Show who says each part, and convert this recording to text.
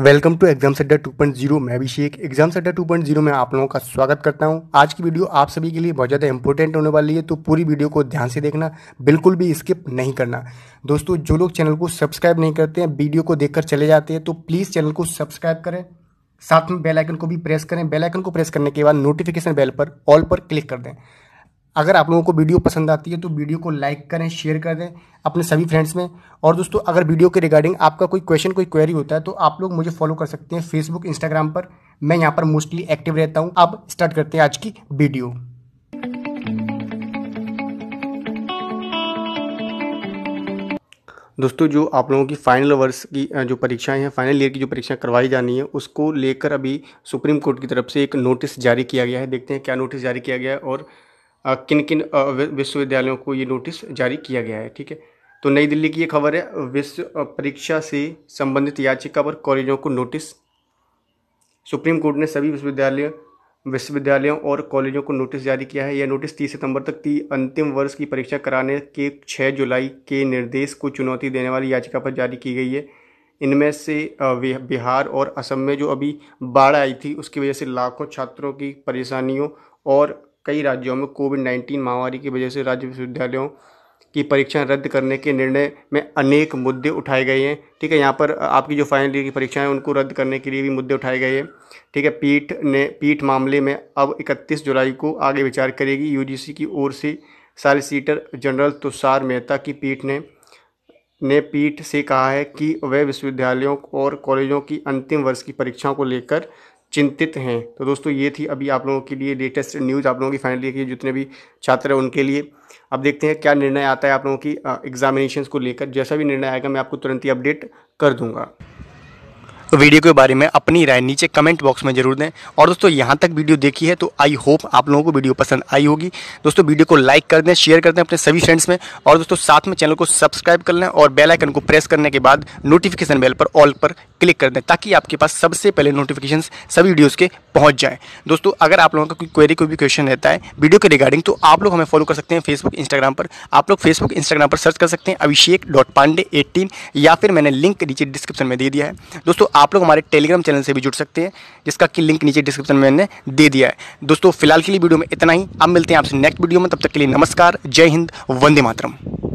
Speaker 1: welcome to exam centre 2.0 मैं अभिषेक exam centre 2.0 में आप लोगों का स्वागत करता हूं आज की वीडियो आप सभी के लिए बहुत ज़्यादा इंपॉर्टेंट होने वाली है तो पूरी वीडियो को ध्यान से देखना बिल्कुल भी स्किप नहीं करना दोस्तों जो लोग चैनल को सब्सक्राइब नहीं करते हैं वीडियो को देखकर चले जाते हैं तो प्लीज़ चैनल को सब्सक्राइब करें साथ में बेलाइकन को भी प्रेस करें बेलाइकन को प्रेस करने के बाद नोटिफिकेशन बेल पर ऑल पर क्लिक कर दें अगर आप लोगों को वीडियो पसंद आती है तो वीडियो को लाइक करें शेयर कर दें अपने सभी फ्रेंड्स में और दोस्तों अगर वीडियो के रिगार्डिंग आपका कोई क्वेश्चन कोई क्वेरी होता है तो आप लोग मुझे फॉलो कर सकते हैं फेसबुक इंस्टाग्राम पर मैं यहाँ पर मोस्टली एक्टिव रहता हूँ अब स्टार्ट करते हैं आज की वीडियो दोस्तों जो आप लोगों की फाइनल वर्ष की जो परीक्षाएं हैं फाइनल ईयर की जो परीक्षा करवाई जानी है उसको लेकर अभी सुप्रीम कोर्ट की तरफ से एक नोटिस जारी किया गया है देखते हैं क्या नोटिस जारी किया गया है और किन किन विश्वविद्यालयों को ये नोटिस जारी किया गया है ठीक है तो नई दिल्ली की ये खबर है विश्व परीक्षा से संबंधित याचिका पर कॉलेजों को नोटिस सुप्रीम कोर्ट ने सभी विश्वविद्यालय विश्वविद्यालयों और कॉलेजों को नोटिस जारी किया है यह नोटिस तीस सितंबर तक की अंतिम वर्ष की परीक्षा कराने के छः जुलाई के निर्देश को चुनौती देने वाली याचिका पर जारी की गई है इनमें से बिहार और असम में जो अभी बाढ़ आई थी उसकी वजह से लाखों छात्रों की परेशानियों और कई राज्यों में कोविड नाइन्टीन महामारी की वजह से राज्य विश्वविद्यालयों की परीक्षाएं रद्द करने के निर्णय में अनेक मुद्दे उठाए गए हैं ठीक है यहाँ पर आपकी जो फाइनल ईयर की परीक्षाएं उनको रद्द करने के लिए भी मुद्दे उठाए गए हैं ठीक है पीठ ने पीठ मामले में अब 31 जुलाई को आगे विचार करेगी यूजीसी की ओर से सॉलिसिटर जनरल तुषार मेहता की पीठ ने ने पीठ से कहा है कि वह विश्वविद्यालयों और कॉलेजों की अंतिम वर्ष की परीक्षाओं को लेकर चिंतित हैं तो दोस्तों ये थी अभी आप लोगों के लिए लेटेस्ट न्यूज़ आप लोगों की फाइनल के जितने भी छात्र हैं उनके लिए अब देखते हैं क्या निर्णय आता है आप लोगों की एग्जामिनेशन को लेकर जैसा भी निर्णय आएगा मैं आपको तुरंत ही अपडेट कर दूंगा तो वीडियो के बारे में अपनी राय नीचे कमेंट बॉक्स में जरूर दें और दोस्तों यहाँ तक वीडियो देखी है तो आई होप आप लोगों को वीडियो पसंद आई होगी दोस्तों वीडियो को लाइक कर दें शेयर कर दें अपने सभी फ्रेंड्स में और दोस्तों साथ में चैनल को सब्सक्राइब कर लें और बेल आइकन को प्रेस करने के बाद नोटिफिकेशन बेल पर ऑल पर क्लिक कर दें ताकि आपके पास सबसे पहले नोटिफिकेशन सभी वीडियोज़ के पहुँच जाएँ दोस्तों अगर आप लोगों का कोई क्वेरी कोई भी क्वेश्चन रहता है वीडियो के रिगार्डिंग तो आप लोग हमें फॉलो कर सकते हैं फेसबुक इंस्टाग्राम पर आप लोग फेसबुक इंस्टाग्राम पर सर्च कर सकते हैं अभिषेक डॉट पांडे एट्टीन या फिर मैंने लिंक नीचे डिस्क्रिप्शन में दे दिया है दोस्तों आप लोग हमारे टेलीग्राम चैनल से भी जुड़ सकते हैं जिसका कि लिंक नीचे डिस्क्रिप्शन में मैंने दे दिया है दोस्तों फिलहाल के लिए वीडियो में इतना ही अब मिलते हैं आपसे नेक्स्ट वीडियो में तब तक के लिए नमस्कार जय हिंद वंदे मातरम